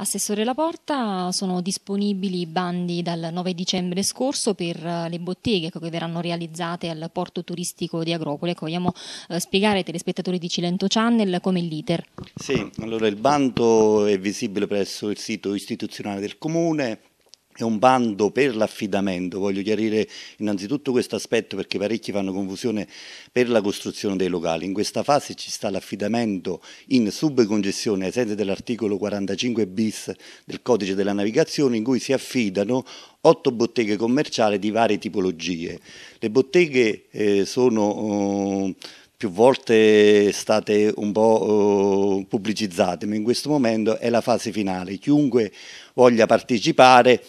Assessore Laporta, sono disponibili i bandi dal 9 dicembre scorso per eh, le botteghe che verranno realizzate al porto turistico di Agropoli. Ecco, vogliamo eh, spiegare ai telespettatori di Cilento Channel come l'iter. Sì, allora il bando è visibile presso il sito istituzionale del Comune, è un bando per l'affidamento, voglio chiarire innanzitutto questo aspetto perché parecchi fanno confusione per la costruzione dei locali. In questa fase ci sta l'affidamento in subconcessione ai sensi dell'articolo 45 bis del codice della navigazione in cui si affidano otto botteghe commerciali di varie tipologie. Le botteghe eh, sono... Eh, più volte state un po' oh, pubblicizzate, ma in questo momento è la fase finale. Chiunque voglia partecipare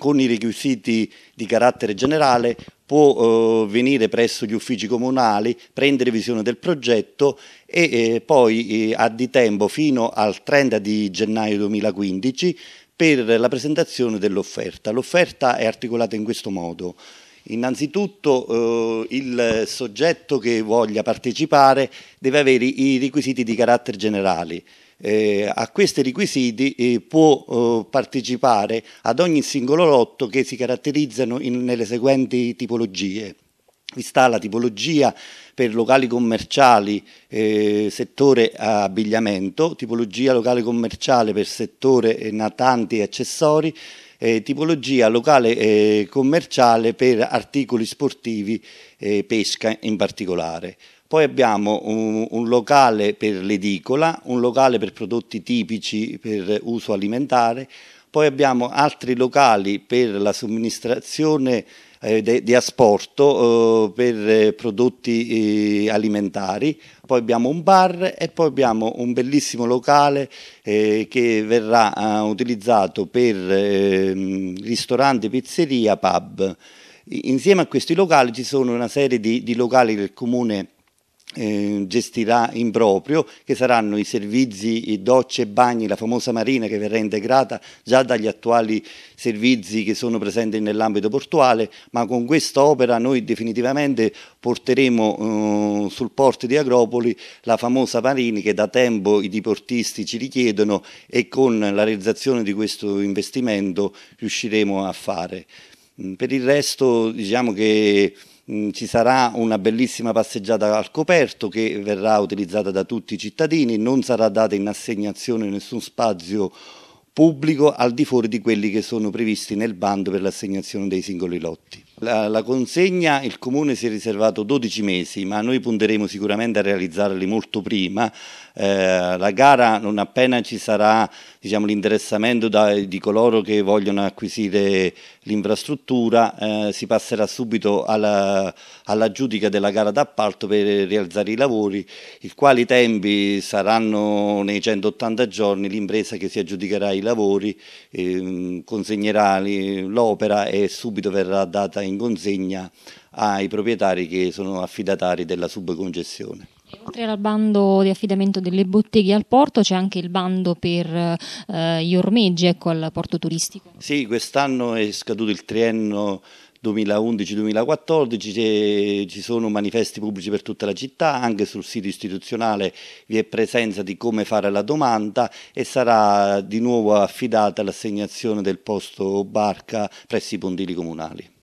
con i requisiti di carattere generale può eh, venire presso gli uffici comunali, prendere visione del progetto e eh, poi eh, di tempo fino al 30 di gennaio 2015 per la presentazione dell'offerta. L'offerta è articolata in questo modo. Innanzitutto eh, il soggetto che voglia partecipare deve avere i requisiti di carattere generale eh, a questi requisiti eh, può eh, partecipare ad ogni singolo lotto che si caratterizzano in, nelle seguenti tipologie. Vi sta la tipologia per locali commerciali eh, settore abbigliamento, tipologia locale commerciale per settore eh, natanti e accessori, eh, tipologia locale eh, commerciale per articoli sportivi e eh, pesca in particolare. Poi abbiamo un, un locale per l'edicola, un locale per prodotti tipici per uso alimentare, poi abbiamo altri locali per la somministrazione eh, di asporto eh, per eh, prodotti eh, alimentari, poi abbiamo un bar e poi abbiamo un bellissimo locale eh, che verrà eh, utilizzato per ehm, ristorante, pizzeria, pub. Insieme a questi locali ci sono una serie di, di locali del comune eh, gestirà in proprio, che saranno i servizi, i docce e bagni, la famosa marina che verrà integrata già dagli attuali servizi che sono presenti nell'ambito portuale, ma con questa opera noi definitivamente porteremo eh, sul porto di Agropoli la famosa marina che da tempo i diportisti ci richiedono e con la realizzazione di questo investimento riusciremo a fare. Mm, per il resto diciamo che Mm, ci sarà una bellissima passeggiata al coperto che verrà utilizzata da tutti i cittadini, non sarà data in assegnazione nessun spazio pubblico al di fuori di quelli che sono previsti nel bando per l'assegnazione dei singoli lotti. La, la, consegna il comune si è riservato 12 mesi, ma noi punteremo sicuramente a realizzarli molto prima. Eh, la gara non appena ci sarà diciamo, l'interessamento di coloro che vogliono acquisire l'infrastruttura, eh, si passerà subito alla, alla, giudica della gara d'appalto per realizzare i lavori, i quali tempi saranno nei 180 giorni l'impresa che si aggiudicherà i lavori, eh, consegnerà l'opera e subito verrà data in in consegna ai proprietari che sono affidatari della subconcessione. Oltre al bando di affidamento delle botteghe al porto c'è anche il bando per eh, gli ormeggi ecco, al porto turistico. Sì, quest'anno è scaduto il triennio 2011-2014 ci sono manifesti pubblici per tutta la città, anche sul sito istituzionale vi è presenza di come fare la domanda e sarà di nuovo affidata l'assegnazione del posto barca presso i pontili comunali.